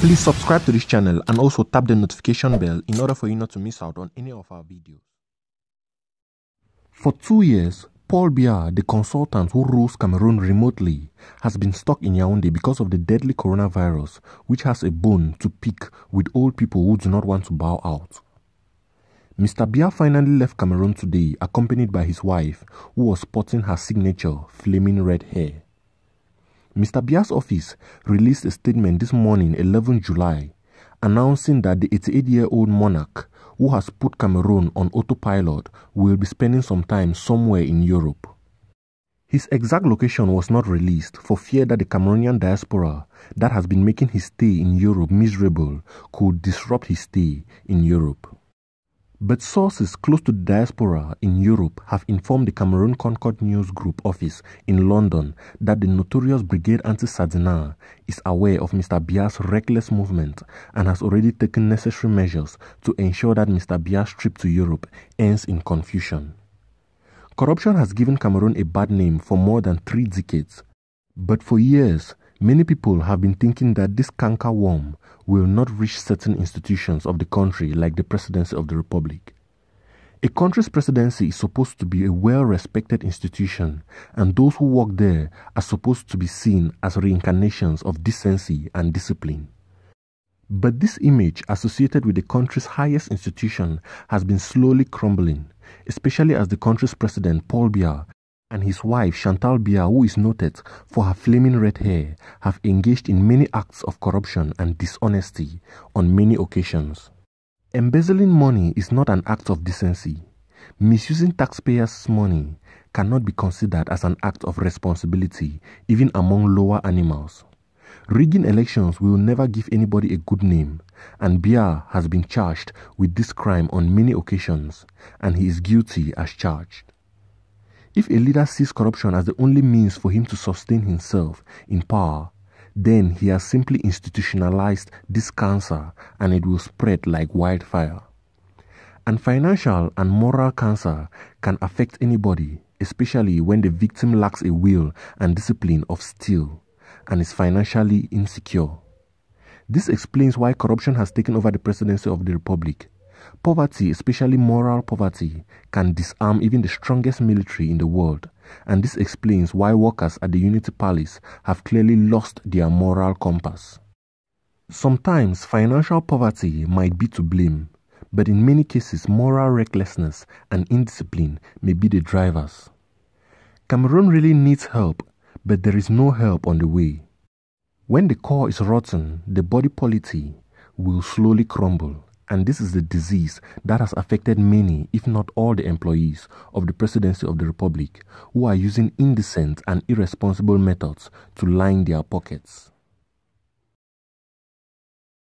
Please subscribe to this channel and also tap the notification bell in order for you not to miss out on any of our videos. For two years, Paul Biya, the consultant who rules Cameroon remotely, has been stuck in Yaoundé because of the deadly coronavirus, which has a bone to pick with old people who do not want to bow out. Mr. Biya finally left Cameroon today, accompanied by his wife, who was sporting her signature flaming red hair. Mr. Bia's office released a statement this morning, 11 July, announcing that the 88 year old monarch who has put Cameroon on autopilot will be spending some time somewhere in Europe. His exact location was not released for fear that the Cameroonian diaspora that has been making his stay in Europe miserable could disrupt his stay in Europe. But sources close to the diaspora in Europe have informed the Cameroon Concord News Group office in London that the notorious Brigade Anti Sardinal is aware of Mr. Bia's reckless movement and has already taken necessary measures to ensure that Mr. Bia's trip to Europe ends in confusion. Corruption has given Cameroon a bad name for more than three decades. But for years, many people have been thinking that this canker worm will not reach certain institutions of the country like the presidency of the republic. A country's presidency is supposed to be a well-respected institution, and those who work there are supposed to be seen as reincarnations of decency and discipline. But this image associated with the country's highest institution has been slowly crumbling, especially as the country's president, Paul Biya, and his wife Chantal Bia, who is noted for her flaming red hair, have engaged in many acts of corruption and dishonesty on many occasions. Embezzling money is not an act of decency. Misusing taxpayers' money cannot be considered as an act of responsibility, even among lower animals. Rigging elections will never give anybody a good name, and Bia has been charged with this crime on many occasions, and he is guilty as charged. If a leader sees corruption as the only means for him to sustain himself in power, then he has simply institutionalized this cancer and it will spread like wildfire. And financial and moral cancer can affect anybody, especially when the victim lacks a will and discipline of steel and is financially insecure. This explains why corruption has taken over the presidency of the Republic. Poverty, especially moral poverty, can disarm even the strongest military in the world, and this explains why workers at the Unity Palace have clearly lost their moral compass. Sometimes financial poverty might be to blame, but in many cases, moral recklessness and indiscipline may be the drivers. Cameroon really needs help, but there is no help on the way. When the core is rotten, the body polity will slowly crumble and this is the disease that has affected many, if not all, the employees of the Presidency of the Republic who are using indecent and irresponsible methods to line their pockets.